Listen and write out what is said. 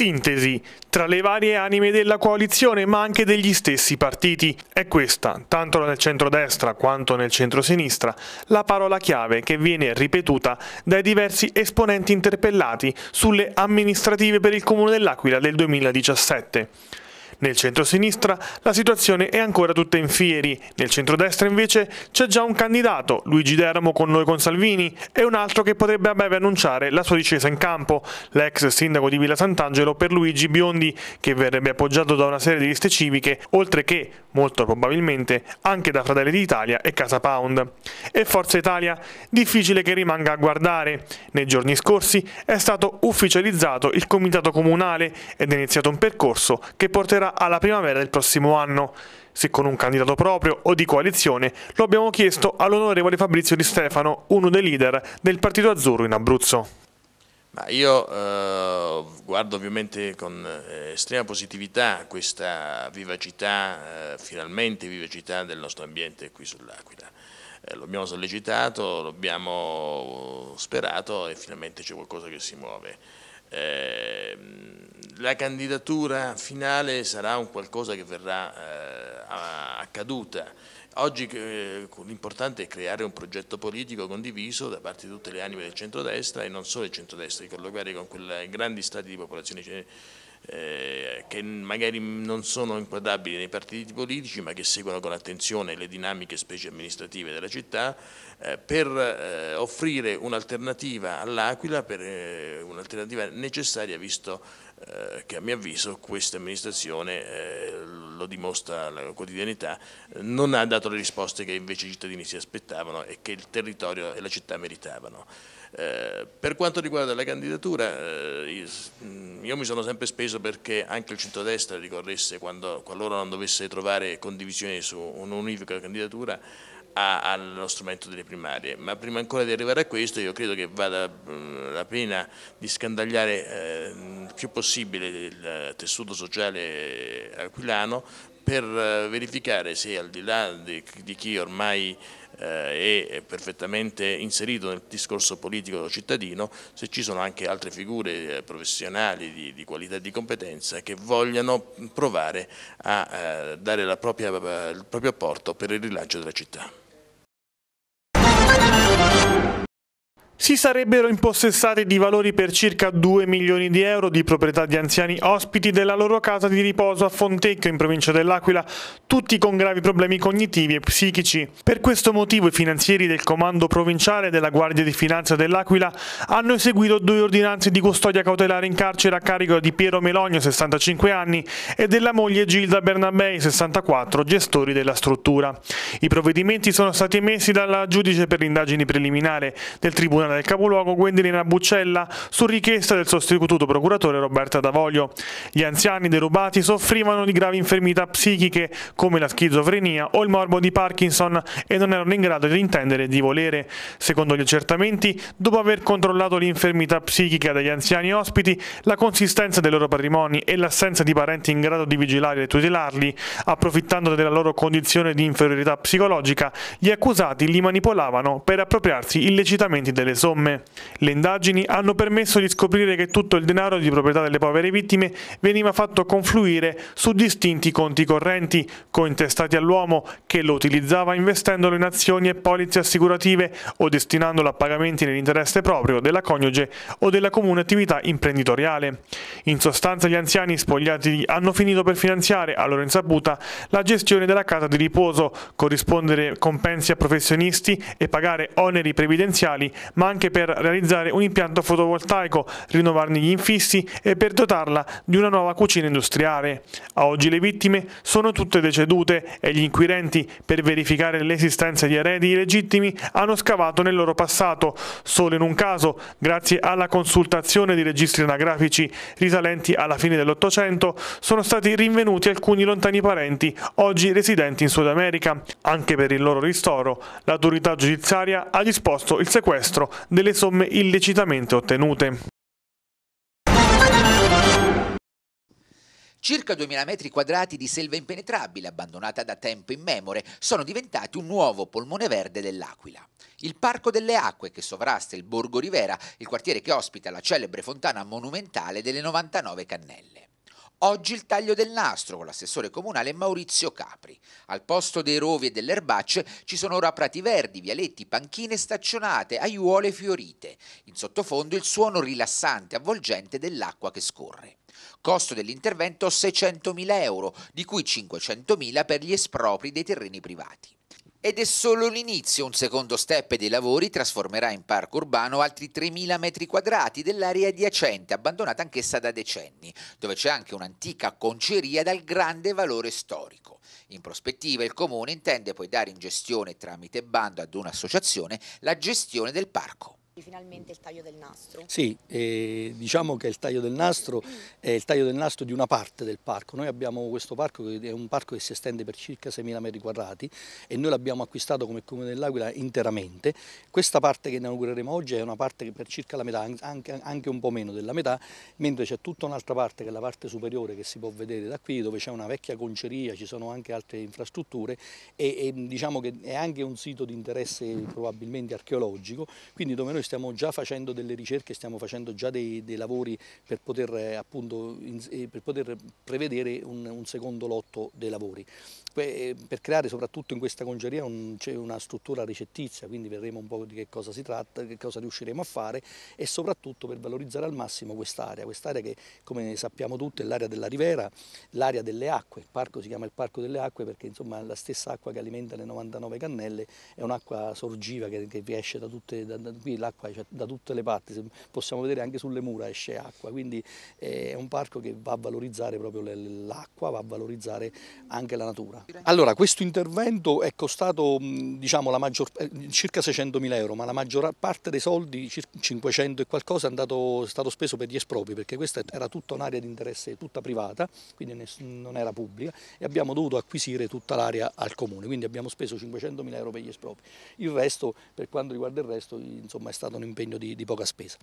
sintesi tra le varie anime della coalizione ma anche degli stessi partiti. È questa, tanto nel centrodestra quanto nel centrosinistra, la parola chiave che viene ripetuta dai diversi esponenti interpellati sulle amministrative per il Comune dell'Aquila del 2017. Nel centro-sinistra la situazione è ancora tutta in fieri, nel centro-destra invece c'è già un candidato, Luigi Deramo con noi con Salvini, e un altro che potrebbe a breve annunciare la sua discesa in campo, l'ex sindaco di Villa Sant'Angelo per Luigi Biondi, che verrebbe appoggiato da una serie di liste civiche, oltre che molto probabilmente anche da Fratelli d'Italia e Casa Pound. E Forza Italia? Difficile che rimanga a guardare. Nei giorni scorsi è stato ufficializzato il comitato comunale ed è iniziato un percorso che porterà alla primavera del prossimo anno. Se con un candidato proprio o di coalizione, lo abbiamo chiesto all'onorevole Fabrizio Di Stefano, uno dei leader del Partito Azzurro in Abruzzo. Ma io eh, guardo ovviamente con eh, estrema positività questa vivacità, eh, finalmente vivacità del nostro ambiente qui sull'Aquila. Eh, lo sollecitato, l'abbiamo sperato e finalmente c'è qualcosa che si muove. Ehm, la candidatura finale sarà un qualcosa che verrà eh, accaduta Oggi eh, l'importante è creare un progetto politico condiviso da parte di tutte le anime del centrodestra e non solo del centrodestra, di colloquiare con quei grandi stati di popolazione eh, eh, che magari non sono inquadrabili nei partiti politici ma che seguono con attenzione le dinamiche specie amministrative della città eh, per eh, offrire un'alternativa all'Aquila, eh, un'alternativa necessaria visto eh, che a mio avviso questa amministrazione, eh, lo dimostra la quotidianità, non ha dato le risposte che invece i cittadini si aspettavano e che il territorio e la città meritavano. Eh, per quanto riguarda la candidatura, eh, mm, io mi sono sempre speso perché anche il centrodestra ricorresse, quando, qualora non dovesse trovare condivisione su un'univoca candidatura, allo strumento delle primarie, ma prima ancora di arrivare a questo io credo che vada mm, la pena di scandagliare eh, il più possibile il tessuto sociale aquilano per eh, verificare se al di là di, di chi ormai eh, è perfettamente inserito nel discorso politico cittadino, se ci sono anche altre figure eh, professionali di, di qualità e di competenza che vogliano provare a eh, dare propria, eh, il proprio apporto per il rilancio della città. si sarebbero impossessati di valori per circa 2 milioni di euro di proprietà di anziani ospiti della loro casa di riposo a Fontecchio in provincia dell'Aquila, tutti con gravi problemi cognitivi e psichici. Per questo motivo i finanzieri del Comando Provinciale della Guardia di Finanza dell'Aquila hanno eseguito due ordinanze di custodia cautelare in carcere a carico di Piero Melogno, 65 anni, e della moglie Gilda Bernabei, 64, gestori della struttura. I provvedimenti sono stati emessi dalla giudice per l'indagine preliminare del Tribunale Cassazione del capoluogo Gwendolina Buccella su richiesta del sostituto procuratore Roberta D'Avoglio. Gli anziani derubati soffrivano di gravi infermità psichiche come la schizofrenia o il morbo di Parkinson e non erano in grado di intendere e di volere. Secondo gli accertamenti, dopo aver controllato l'infermità psichica degli anziani ospiti, la consistenza dei loro patrimoni e l'assenza di parenti in grado di vigilare e tutelarli, approfittando della loro condizione di inferiorità psicologica, gli accusati li manipolavano per appropriarsi illecitamente delle somme. Le indagini hanno permesso di scoprire che tutto il denaro di proprietà delle povere vittime veniva fatto confluire su distinti conti correnti, cointestati all'uomo che lo utilizzava investendolo in azioni e polizze assicurative o destinandolo a pagamenti nell'interesse proprio della coniuge o della comune attività imprenditoriale. In sostanza gli anziani spogliati hanno finito per finanziare, a loro insaputa, la gestione della casa di riposo, corrispondere compensi a professionisti e pagare oneri previdenziali, ma anche per realizzare un impianto fotovoltaico, rinnovarne gli infissi e per dotarla di una nuova cucina industriale. A oggi le vittime sono tutte decedute e gli inquirenti, per verificare l'esistenza di eredi illegittimi, hanno scavato nel loro passato. Solo in un caso, grazie alla consultazione di registri anagrafici risalenti alla fine dell'Ottocento, sono stati rinvenuti alcuni lontani parenti, oggi residenti in Sud America. Anche per il loro ristoro, l'autorità giudiziaria ha disposto il sequestro delle somme illecitamente ottenute. Circa 2.000 metri quadrati di selva impenetrabile, abbandonata da tempo immemore, sono diventati un nuovo polmone verde dell'Aquila. Il Parco delle Acque, che sovrasta il Borgo Rivera, il quartiere che ospita la celebre fontana monumentale delle 99 cannelle. Oggi il taglio del nastro con l'assessore comunale Maurizio Capri. Al posto dei rovi e delle erbacce ci sono ora prati verdi, vialetti, panchine staccionate, aiuole fiorite. In sottofondo il suono rilassante, avvolgente dell'acqua che scorre. Costo dell'intervento 600.000 euro, di cui 500.000 per gli espropri dei terreni privati. Ed è solo l'inizio, un secondo step dei lavori trasformerà in parco urbano altri 3.000 metri quadrati dell'area adiacente, abbandonata anch'essa da decenni, dove c'è anche un'antica conceria dal grande valore storico. In prospettiva il comune intende poi dare in gestione tramite bando ad un'associazione la gestione del parco scoperti finalmente il taglio del nastro. Sì, eh, diciamo che il taglio del nastro è il taglio del nastro di una parte del parco. Noi abbiamo questo parco che è un parco che si estende per circa 6.000 metri quadrati e noi l'abbiamo acquistato come Comune dell'Aquila interamente. Questa parte che inaugureremo oggi è una parte che per circa la metà, anche, anche un po' meno della metà, mentre c'è tutta un'altra parte che è la parte superiore che si può vedere da qui dove c'è una vecchia conceria, ci sono anche altre infrastrutture e, e diciamo che è anche un sito di interesse probabilmente archeologico, quindi dove noi stiamo già facendo delle ricerche, stiamo facendo già dei, dei lavori per poter, eh, appunto, eh, per poter prevedere un, un, secondo lotto dei lavori per creare soprattutto in questa congeria un, c'è una struttura ricettizia, quindi vedremo un po' di che cosa si tratta, che cosa riusciremo a fare e soprattutto per valorizzare al massimo quest'area, quest'area che come sappiamo tutti è l'area della Rivera, l'area delle acque, il parco si chiama il Parco delle Acque perché insomma la stessa acqua che alimenta le 99 cannelle è un'acqua sorgiva che, che esce da tutte, da, da, qui l'acqua cioè, da tutte le parti, possiamo vedere anche sulle mura esce acqua, quindi eh, è un parco che va a valorizzare proprio l'acqua, va a valorizzare anche la natura. Sala. Allora, questo intervento è costato diciamo, maggior, eh, circa 600.000 euro, ma la maggior parte dei soldi, 500 e qualcosa, è, andato, è stato speso per gli espropri, perché questa era tutta un'area di interesse tutta privata, quindi non era pubblica, e abbiamo dovuto acquisire tutta l'area al comune, quindi abbiamo speso 500.000 euro per gli espropri. Il resto, per quanto riguarda il resto, insomma, è stato un impegno di, di poca spesa.